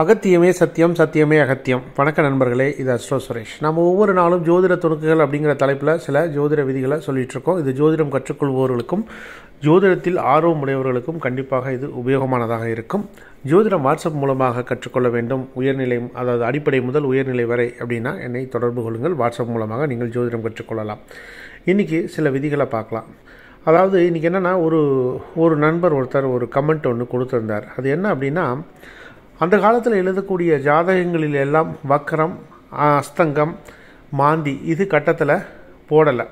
அகத்தியமே சத்தியம் சத்தியமே அகத்தியம் வணக்க நண்பர்களே இது அஸ்ரோ சுரேஷ் நம்ம ஒவ்வொரு நாளும் ஜோதிட துணுக்குகள் அப்படிங்கிற தலைப்பில் சில ஜோதிட விதிகளை இருக்கோம் இது ஜோதிடம் கற்றுக்கொள்பவர்களுக்கும் ஜோதிடத்தில் ஆர்வம் உடையவர்களுக்கும் கண்டிப்பாக இது உபயோகமானதாக இருக்கும் ஜோதிடம் வாட்ஸ்அப் மூலமாக கற்றுக்கொள்ள வேண்டும் உயர்நிலை அதாவது அடிப்படை முதல் உயர்நிலை வரை அப்படின்னா என்னை தொடர்பு கொள்ளுங்கள் வாட்ஸ்அப் மூலமாக நீங்கள் ஜோதிடம் கற்றுக்கொள்ளலாம் இன்றைக்கி சில விதிகளை பார்க்கலாம் அதாவது இன்றைக்கி என்னென்னா ஒரு ஒரு நண்பர் ஒருத்தர் ஒரு கமெண்ட் ஒன்று கொடுத்துருந்தார் அது என்ன அப்படின்னா அந்த காலத்தில் எழுதக்கூடிய ஜாதகங்களில் எல்லாம் வக்கரம் அஸ்தங்கம் மாந்தி இது கட்டத்தில் போடலை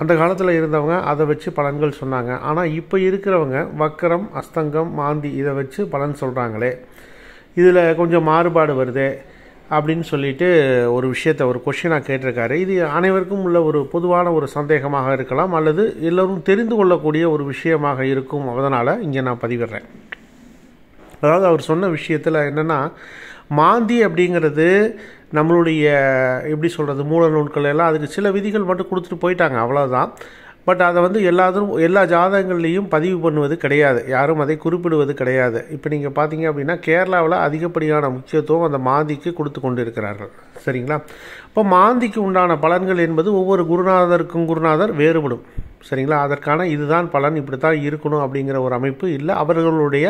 அந்த காலத்தில் இருந்தவங்க அதை வச்சு பலன்கள் சொன்னாங்க ஆனால் இப்போ இருக்கிறவங்க வக்கரம் அஸ்தங்கம் மாந்தி இதை வச்சு பலன் சொல்கிறாங்களே இதில் கொஞ்சம் மாறுபாடு வருது அப்படின்னு சொல்லிட்டு ஒரு விஷயத்தை ஒரு கொஷினாக கேட்டிருக்காரு இது அனைவருக்கும் உள்ள ஒரு பொதுவான ஒரு சந்தேகமாக இருக்கலாம் அல்லது எல்லோரும் தெரிந்து கொள்ளக்கூடிய ஒரு விஷயமாக இருக்கும் அதனால் இங்கே நான் பதிவிடுறேன் அதாவது அவர் சொன்ன விஷயத்தில் என்னென்னா மாந்தி அப்படிங்கிறது நம்மளுடைய எப்படி சொல்கிறது மூல நூல்கள் எல்லாம் அதுக்கு சில விதிகள் மட்டும் கொடுத்துட்டு போயிட்டாங்க அவ்வளோதான் பட் அதை வந்து எல்லாத்தரும் எல்லா ஜாதகங்கள்லேயும் பதிவு பண்ணுவது கிடையாது யாரும் அதை குறிப்பிடுவது கிடையாது இப்போ நீங்கள் பார்த்தீங்க அப்படின்னா கேரளாவில் அதிகப்படியான முக்கியத்துவம் அந்த மாதிக்கு கொடுத்து கொண்டு இருக்கிறார்கள் சரிங்களா இப்போ மாந்திக்கு உண்டான பலன்கள் என்பது ஒவ்வொரு குருநாதருக்கும் குருநாதர் வேறுபடும் சரிங்களா அதற்கான இதுதான் பலன் இப்படி தான் இருக்கணும் அப்படிங்கிற ஒரு அமைப்பு இல்லை அவர்களுடைய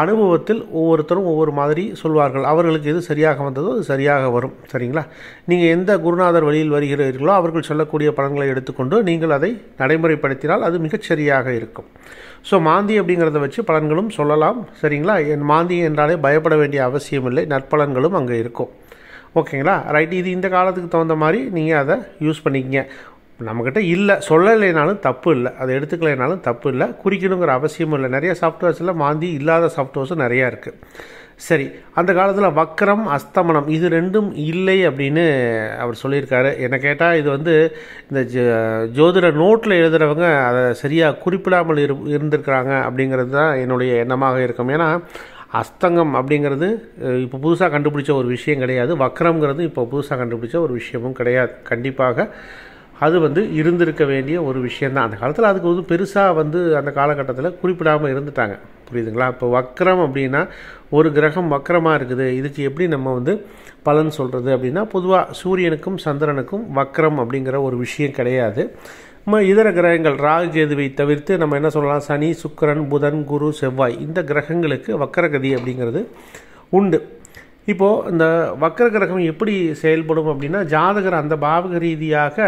அனுபவத்தில் ஒவ்வொருத்தரும் ஒவ்வொரு மாதிரி சொல்வார்கள் அவர்களுக்கு எது சரியாக வந்ததோ அது சரியாக வரும் சரிங்களா நீங்கள் எந்த குருநாதர் வழியில் வருகிறீர்களோ அவர்கள் சொல்லக்கூடிய பலன்களை எடுத்துக்கொண்டு நீங்கள் அதை நடைமுறைப்படுத்தினால் அது மிகச்சரியாக இருக்கும் ஸோ மாந்தி அப்படிங்கிறத வச்சு பலன்களும் சொல்லலாம் சரிங்களா என் மாந்தி என்றாலே பயப்பட வேண்டிய அவசியமில்லை நற்பலன்களும் அங்கே இருக்கும் ஓகேங்களா ரைட் இது இந்த காலத்துக்கு தகுந்த மாதிரி நீங்கள் அதை யூஸ் பண்ணிக்கிங்க நம்மக்கிட்ட இல்லை சொல்லலைனாலும் தப்பு இல்லை அதை எடுத்துக்கலைனாலும் தப்பு இல்லை குறிக்கணுங்கிற அவசியமும் இல்லை நிறைய சாஃப்ட்வேர்ஸில் மாந்தி இல்லாத சாஃப்ட்வேர்ஸும் நிறையா இருக்குது சரி அந்த காலத்தில் வக்கரம் அஸ்தமனம் இது ரெண்டும் இல்லை அப்படின்னு அவர் சொல்லியிருக்காரு என்னை கேட்டால் இது வந்து இந்த ஜோதிட நோட்டில் எழுதுகிறவங்க அதை சரியாக குறிப்பிடாமல் இரு இருந்திருக்கிறாங்க அப்படிங்கிறது தான் என்னுடைய எண்ணமாக இருக்கும் ஏன்னா அஸ்தங்கம் அப்படிங்கிறது இப்போ புதுசாக கண்டுபிடிச்ச ஒரு விஷயம் கிடையாது வக்ரம்ங்கிறது இப்போ புதுசாக கண்டுபிடிச்ச ஒரு விஷயமும் கிடையாது கண்டிப்பாக அது வந்து இருந்திருக்க வேண்டிய ஒரு விஷயந்தான் அந்த காலத்தில் அதுக்கு வந்து பெருசாக வந்து அந்த காலகட்டத்தில் குறிப்பிடாமல் இருந்துட்டாங்க புரியுதுங்களா இப்போ வக்ரம் அப்படின்னா ஒரு கிரகம் வக்கரமாக இருக்குது இதுக்கு எப்படி நம்ம வந்து பலன் சொல்கிறது அப்படின்னா பொதுவாக சூரியனுக்கும் சந்திரனுக்கும் வக்ரம் அப்படிங்கிற ஒரு விஷயம் கிடையாது இதர கிரகங்கள் ராகு கேதுவை தவிர்த்து நம்ம என்ன சொல்லலாம் சனி சுக்கரன் புதன் குரு செவ்வாய் இந்த கிரகங்களுக்கு வக்கரகதி அப்படிங்கிறது உண்டு இப்போது இந்த வக்கர கிரகம் எப்படி செயல்படும் அப்படின்னா ஜாதகர் அந்த பாவக ரீதியாக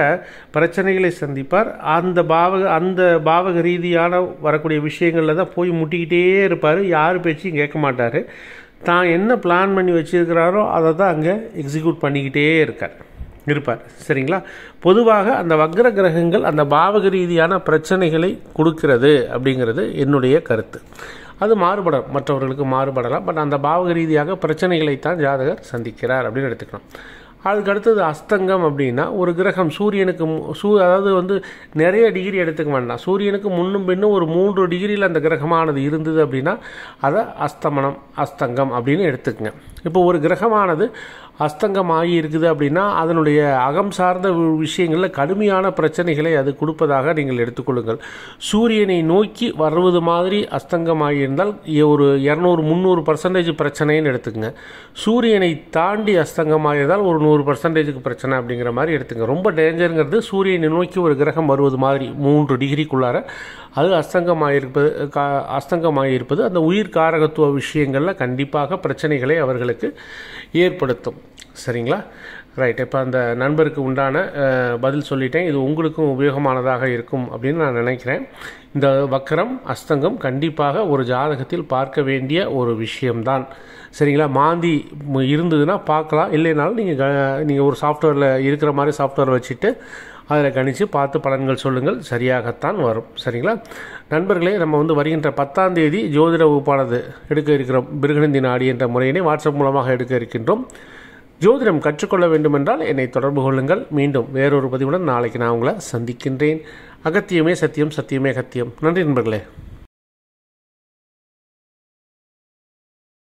பிரச்சனைகளை சந்திப்பார் அந்த பாவக அந்த பாவக ரீதியான வரக்கூடிய விஷயங்களில் தான் போய் முட்டிக்கிட்டே இருப்பார் யார் பேச்சையும் கேட்க மாட்டார் தான் என்ன பிளான் பண்ணி வச்சுருக்கிறாரோ அதை தான் அங்கே எக்ஸிக்யூட் பண்ணிக்கிட்டே இருக்கார் இருப்பார் சரிங்களா பொதுவாக அந்த வக்ர கிரகங்கள் அந்த பாவக ரீதியான பிரச்சனைகளை கொடுக்கிறது அப்படிங்கிறது என்னுடைய கருத்து அது மாறுபடும் மற்றவர்களுக்கு மாறுபடலாம் பட் அந்த பாவக ரீதியாக பிரச்சனைகளைத்தான் ஜாதகர் சந்திக்கிறார் அப்படின்னு எடுத்துக்கணும் அதுக்கு அடுத்தது அஸ்தங்கம் அப்படின்னா ஒரு கிரகம் சூரியனுக்கு சூ அதாவது வந்து நிறைய டிகிரி எடுத்துக்க வேண்டாம் சூரியனுக்கு முன்னும் பின்னும் ஒரு மூன்று டிகிரியில் அந்த கிரகமானது இருந்தது அப்படின்னா அதை அஸ்தமனம் அஸ்தங்கம் அப்படின்னு எடுத்துக்கங்க இப்போ ஒரு கிரகமானது அஸ்தங்கமாகி இருக்குது அப்படின்னா அதனுடைய அகம் சார்ந்த விஷயங்களில் கடுமையான பிரச்சனைகளை அது கொடுப்பதாக நீங்கள் எடுத்துக்கொள்ளுங்கள் சூரியனை நோக்கி வருவது மாதிரி அஸ்தங்கம் ஆகியிருந்தால் ஒரு இரநூறு முந்நூறு பர்சன்டேஜ் பிரச்சனைன்னு எடுத்துக்கங்க சூரியனை தாண்டி அஸ்தங்கம் ஆகியதால் ஒரு நூறு பர்சன்டேஜுக்கு பிரச்சனை அப்படிங்கிற மாதிரி எடுத்துங்க ரொம்ப டேஞ்சருங்கிறது சூரியனை நோக்கி ஒரு கிரகம் வருவது மாதிரி மூன்று டிகிரிக்குள்ளார அது அஸ்தங்கமாக கா அஸ்தங்கமாக அந்த உயிர் காரகத்துவ விஷயங்களில் கண்டிப்பாக பிரச்சனைகளை அவர்களுக்கு ஏற்படுத்தும் சரிங்களா ரைட் இப்போ அந்த நண்பருக்கு உண்டான பதில் சொல்லிட்டேன் இது உங்களுக்கும் உபயோகமானதாக இருக்கும் அப்படின்னு நான் நினைக்கிறேன் இந்த வக்கரம் அஸ்தங்கம் கண்டிப்பாக ஒரு ஜாதகத்தில் பார்க்க வேண்டிய ஒரு விஷயம்தான் சரிங்களா மாந்தி இருந்ததுன்னா பார்க்கலாம் இல்லைனாலும் நீங்கள் நீங்கள் ஒரு சாஃப்ட்வேரில் இருக்கிற மாதிரி சாஃப்ட்வேர் வச்சுட்டு அதில் கணித்து பார்த்து பலன்கள் சொல்லுங்கள் சரியாகத்தான் வரும் சரிங்களா நண்பர்களே நம்ம வந்து வருகின்ற பத்தாம் தேதி ஜோதிட வகுப்பானது எடுக்க இருக்கிறோம் பிருகநந்தி நாடி என்ற முறையினை வாட்ஸ்அப் மூலமாக எடுக்க இருக்கின்றோம் ஜோதிடம் கற்றுக்கொள்ள வேண்டுமென்றால் என்னை தொடர்பு கொள்ளுங்கள் மீண்டும் வேறொரு பதிவுடன் நாளைக்கு நான் உங்களை சந்திக்கின்றேன் அகத்தியமே சத்தியம் சத்தியமே அகத்தியம் நன்றி நண்பர்களே